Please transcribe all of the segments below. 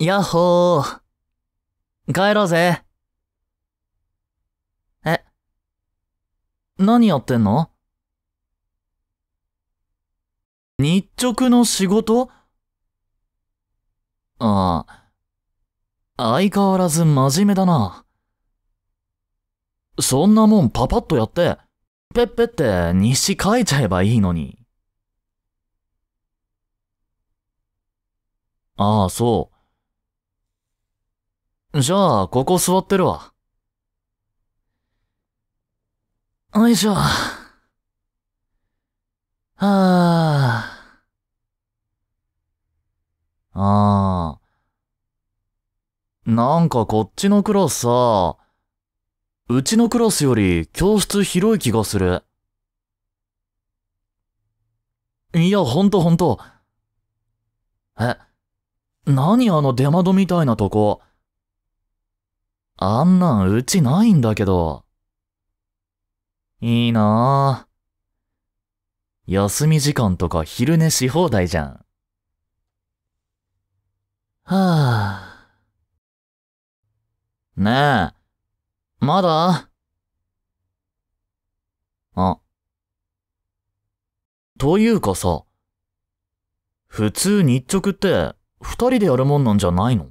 やっほー。帰ろうぜ。え、何やってんの日直の仕事ああ。相変わらず真面目だな。そんなもんパパッとやって、ペッペって日誌書いちゃえばいいのに。ああ、そう。じゃあ、ここ座ってるわ。よいしょ。はあ。ああ。なんかこっちのクラスさ、うちのクラスより教室広い気がする。いや、ほんとほんと。え、何あの出窓みたいなとこ。あんなんうちないんだけど。いいなぁ。休み時間とか昼寝し放題じゃん。はあ。ねえ、まだあ。というかさ、普通日直って二人でやるもんなんじゃないの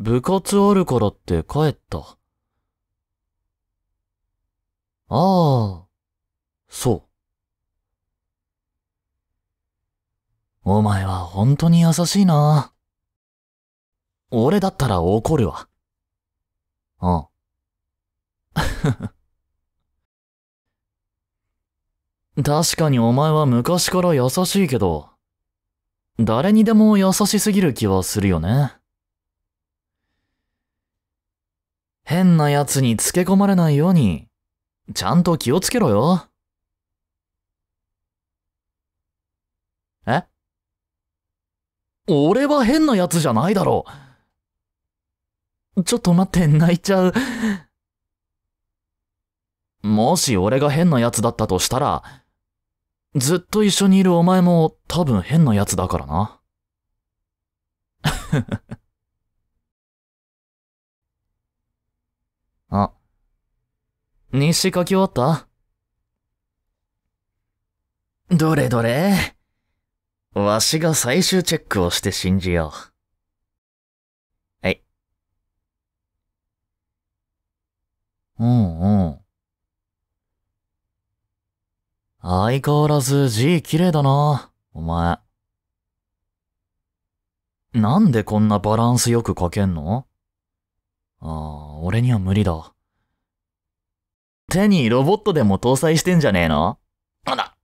部活あるからって帰った。ああ、そう。お前は本当に優しいな。俺だったら怒るわ。ああ。確かにお前は昔から優しいけど、誰にでも優しすぎる気はするよね。変な奴につけ込まれないように、ちゃんと気をつけろよ。え俺は変な奴じゃないだろう。ちょっと待って、泣いちゃう。もし俺が変な奴だったとしたら、ずっと一緒にいるお前も多分変な奴だからな。あ。日誌書き終わったどれどれわしが最終チェックをして信じよう。はい。うんうん。相変わらず字綺麗だな、お前。なんでこんなバランスよく書けんのああ、俺には無理だ。手にロボットでも搭載してんじゃねえのあら。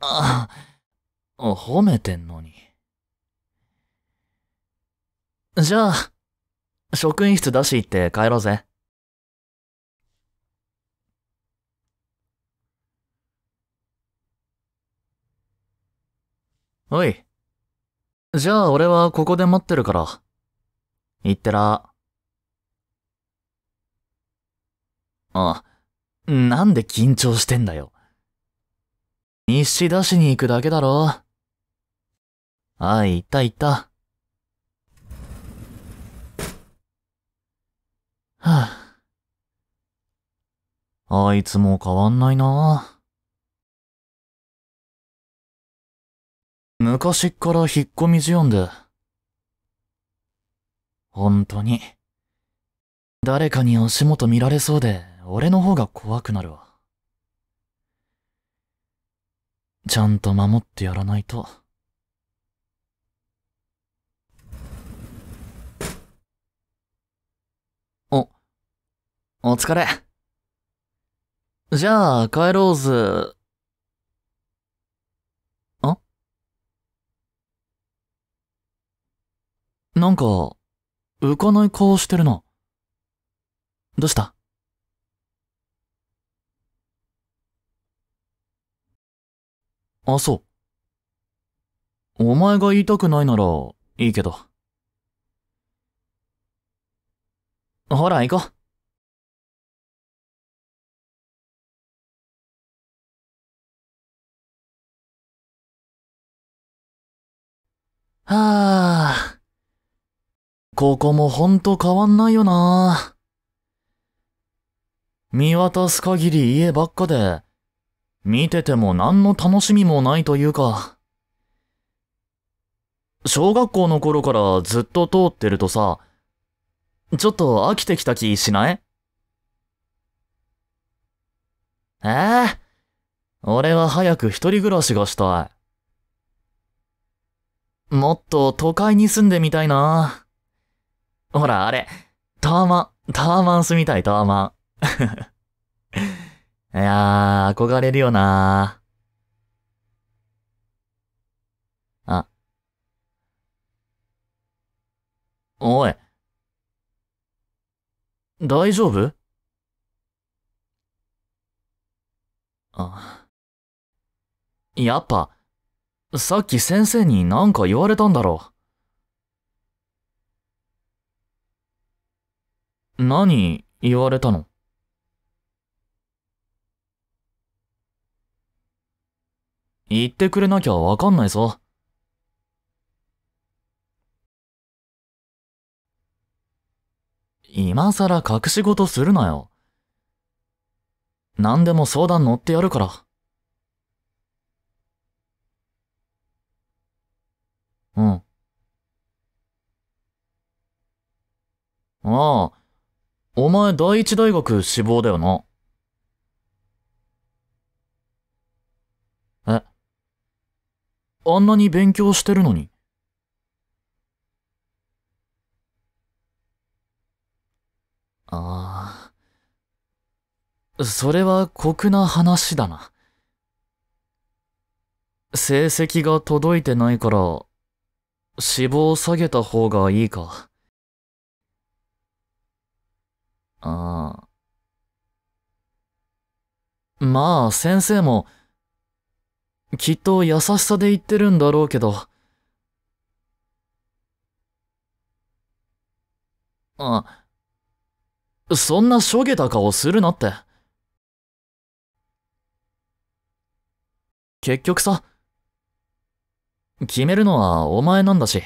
ああ、褒めてんのに。じゃあ、職員室出し行って帰ろうぜ。おい。じゃあ俺はここで待ってるから。行ってら。あ、なんで緊張してんだよ。日誌出しに行くだけだろ。ああ、行った行った。はあ、あいつも変わんないな。昔っから引っ込み思案で。本当に、誰かに足元見られそうで俺の方が怖くなるわ。ちゃんと守ってやらないと。お、お疲れ。じゃあ、帰ろうず。あなんか、浮かない顔してるな。どうしたあ、そう。お前が言いたくないなら、いいけど。ほら、行こう。はあ。ここもほんと変わんないよな。見渡す限り家ばっかで、見てても何の楽しみもないというか。小学校の頃からずっと通ってるとさ、ちょっと飽きてきた気しないええー、俺は早く一人暮らしがしたい。もっと都会に住んでみたいな。ほら、あれ、タワマン、タワマン住みたいタワマン。いやー、憧れるよなー。あ。おい。大丈夫あ。やっぱ、さっき先生に何か言われたんだろう。何言われたの言ってくれなきゃわかんないぞ。今さら隠し事するなよ。何でも相談乗ってやるから。うん。ああ、お前第一大学志望だよな。あんなに勉強してるのに。ああ。それは酷な話だな。成績が届いてないから、志望を下げた方がいいか。ああ。まあ、先生も、きっと優しさで言ってるんだろうけど。あ、そんなしょげた顔するなって。結局さ、決めるのはお前なんだし。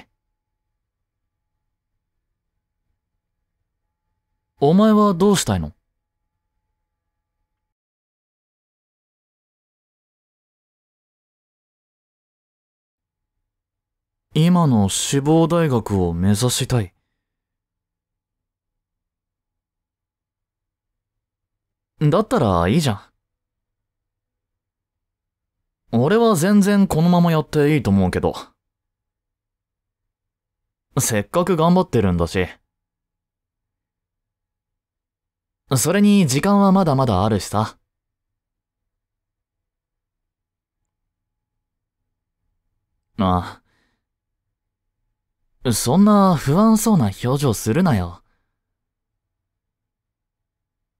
お前はどうしたいの今の志望大学を目指したい。だったらいいじゃん。俺は全然このままやっていいと思うけど。せっかく頑張ってるんだし。それに時間はまだまだあるしさ。ああ。そんな不安そうな表情するなよ。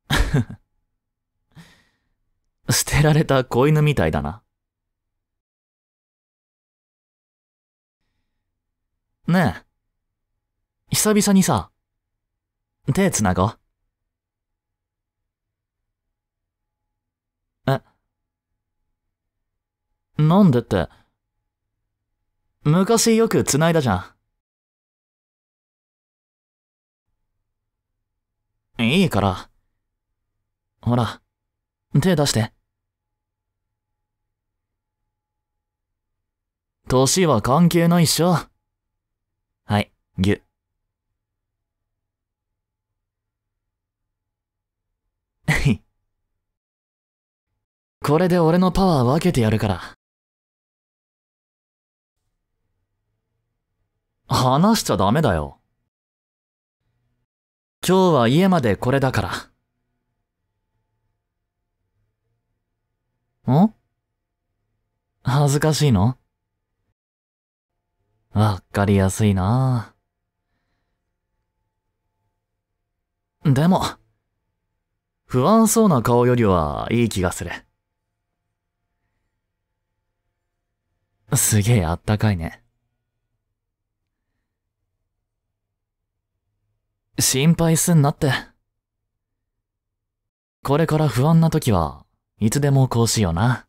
捨てられた子犬みたいだな。ねえ、久々にさ、手つなごう。え、なんでって、昔よくつないだじゃん。いいから。ほら、手出して。歳は関係ないっしょ。はい、ぎゅ。これで俺のパワー分けてやるから。話しちゃダメだよ。今日は家までこれだから。ん恥ずかしいのわかりやすいなでも、不安そうな顔よりはいい気がする。すげえあったかいね。心配すんなって。これから不安な時はいつでもこうしような。